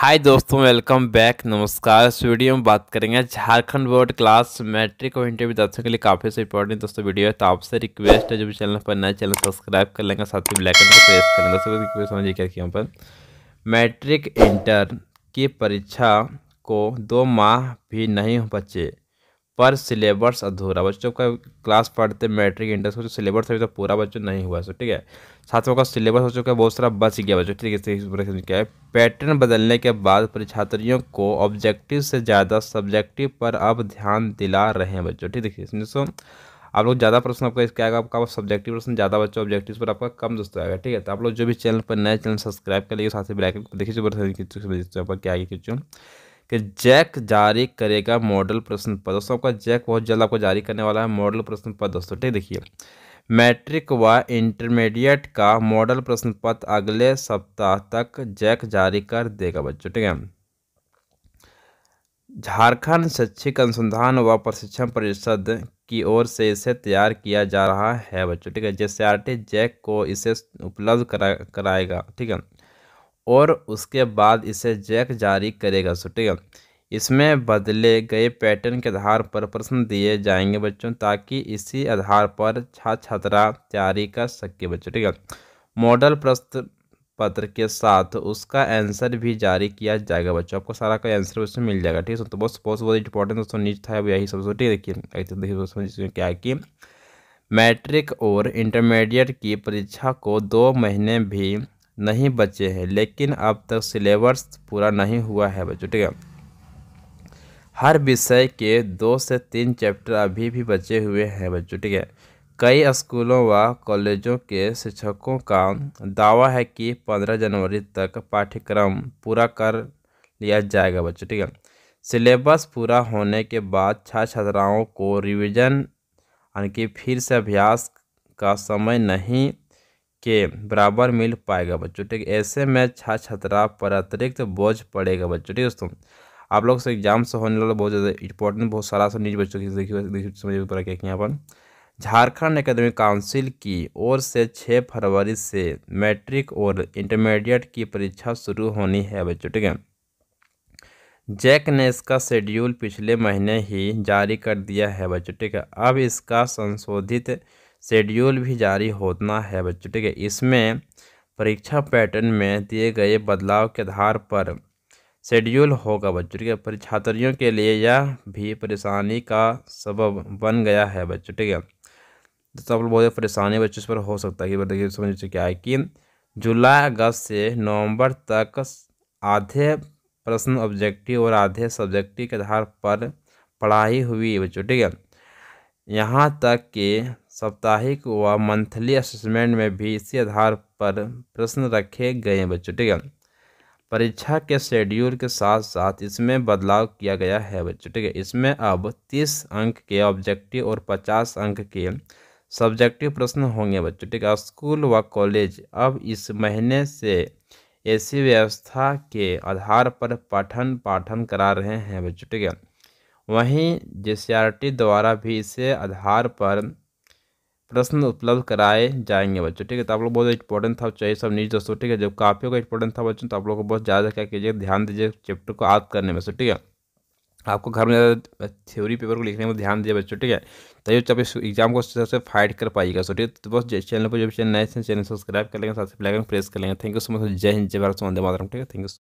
हाय दोस्तों welcome back नमस्कार इस वीडियो में बात करेंगे झारखंड बोर्ड क्लास मैट्रिक और इंटरव्यू दर्शकों के लिए काफ़ी से इंपॉर्टेंट दोस्तों वीडियो है तो आपसे रिक्वेस्ट है जो भी चैनल पर नए चैनल सब्सक्राइब कर लेंगे साथ ही ब्लैक को प्रेस कर लेंगे दोस्तों रिक्वेस्ट समझिए क्या यहाँ पर मैट्रिक इंटर की परीक्षा को दो माह भी नहीं बचे पर सिलेबस अधूरा बच्चों का क्लास पढ़ते मैट्रिक इंटर का जो सिलेबस है तो पूरा बच्चों नहीं हुआ सो ठीक है छात्रों का सिलेबस हो चुका है बहुत सारा बच गया बच्चों ठीक है क्या है पैटर्न बदलने के बाद परीक्षात्रियों को ऑब्जेक्टिव से ज़्यादा सब्जेक्टिव पर अब ध्यान दिला रहे हैं बच्चों ठीक है सो आप लोग ज़्यादा प्रश्न आपका इसका आएगा आपका सब्जेक्टिव प्रश्न ज़्यादा बच्चों ऑब्जेक्टिव पर आपका कम दोस्तों आएगा ठीक है तो आप लोग जो भी चैनल पर नए चैनल सब्सक्राइब कर लिए साथ ही ब्लैक देखिए क्या आगे क्यों कि जैक जारी करेगा मॉडल प्रश्न पत्र दोस्तों आपका जैक बहुत जल्द आपको जारी करने वाला है मॉडल प्रश्न पत्र दोस्तों ठीक देखिए मैट्रिक व इंटरमीडिएट का मॉडल प्रश्न पत्र अगले सप्ताह तक जैक जारी कर देगा बच्चों ठीक है झारखंड शैक्षिक अनुसंधान व प्रशिक्षण परिषद की ओर से इसे तैयार किया जा रहा है बच्चों ठीक है जैसे आर जैक को इसे उपलब्ध करा कराएगा ठीक है और उसके बाद इसे जैक जारी करेगा सो ठीक है इसमें बदले गए पैटर्न के आधार पर प्रश्न दिए जाएंगे बच्चों ताकि इसी आधार पर छात्र छात्रा तैयारी कर सके बच्चों ठीक है मॉडल प्रश्न पत्र के साथ उसका आंसर भी जारी किया जाएगा बच्चों आपको सारा का आंसर उसमें मिल जाएगा ठीक है तो बहुत बहुत बहुत इंपॉर्टेंट दोस्तों नीच था अब यही सब सोचिए देखिए तो देखिए दोस्तों जिसमें क्या है कि मैट्रिक और इंटरमीडिएट की परीक्षा को दो महीने भी नहीं बचे हैं लेकिन अब तक सिलेबस पूरा नहीं हुआ है बच्चों ठीक है हर विषय के दो से तीन चैप्टर अभी भी बचे हुए हैं बच्चों ठीक है कई स्कूलों व कॉलेजों के शिक्षकों का दावा है कि पंद्रह जनवरी तक पाठ्यक्रम पूरा कर लिया जाएगा बच्चों ठीक है सिलेबस पूरा होने के बाद छात्र छात्राओं को रिवीजन यानी कि फिर से अभ्यास का समय नहीं के बराबर मिल पाएगा बच्चों ठीक ऐसे में छात्र छात्रा पर अतिरिक्त बोझ पड़ेगा बच्चों ठीक दोस्तों आप लोग से एग्जाम से होने वाला बहुत ज़्यादा इंपॉर्टेंट बहुत सारा सा न्यूज बच्चों की देखिए समझ पड़ा क्या यहाँ पर झारखंड एकेडमिक काउंसिल की ओर से छः फरवरी से मैट्रिक और इंटरमीडिएट की परीक्षा शुरू होनी है बच्चों ठीक है जैक ने इसका शेड्यूल पिछले महीने ही जारी कर दिया है बच्चों ठीक है अब इसका संशोधित शेड्यूल भी जारी होना है बच्चों ठीक है इसमें परीक्षा पैटर्न में दिए गए बदलाव के आधार पर शेड्यूल होगा बच्चों ठीक है परीक्षार्थियों के लिए यह भी परेशानी का सबब बन गया है बच्चों ठीक है तो सब बहुत परेशानी बच्चों पर हो सकता है कि देखिए समझ क्या है कि जुलाई अगस्त से नवंबर तक आधे प्रश्न ऑब्जेक्टिव और आधे सब्जेक्टिव के आधार पर पढ़ाई हुई बच्चों ठीक है यहाँ तक कि साप्ताहिक व मंथली असेसमेंट में भी इसी आधार पर प्रश्न रखे गए हैं बच्चों ठीक है परीक्षा के शेड्यूल के साथ साथ इसमें बदलाव किया गया है बच्चों ठीक है इसमें अब तीस अंक के ऑब्जेक्टिव और पचास अंक के सब्जेक्टिव प्रश्न होंगे बच्चों ठीक है स्कूल व कॉलेज अब इस महीने से ऐसी व्यवस्था के आधार पर पठन पाठन करा रहे हैं बच्चों ठीक है वहीं जे द्वारा भी इसे आधार पर प्रश्न उपलब्ध कराए जाएंगे बच्चों ठीक है तो आप लोग बहुत इंपॉर्टेंट था चाहिए सब न्यूज़ दोस्तों ठीक है जब काफ़ी का इंपॉर्टेंट था बच्चों तो आप लोग को बहुत ज़्यादा क्या कीजिए ध्यान दीजिए चैप्टर को याद करने में सो ठीक है आपको घर में ज़्यादा थ्योरी पेपर को लिखने में ध्यान दीजिए बच्चों ठीक है तभी जब तो इस एग्जाम को सबसे फाइट कर पाएगा सो ठीक है तो बस चैनल पर जब चैनल नए चैनल सब्सक्राइब कर लेंगे साथ ही बेलाइकन प्रेस कर लेंगे थैंक यू सो मच जय हिंद जय भारत वंदे मातरम ठीक है थैंक यू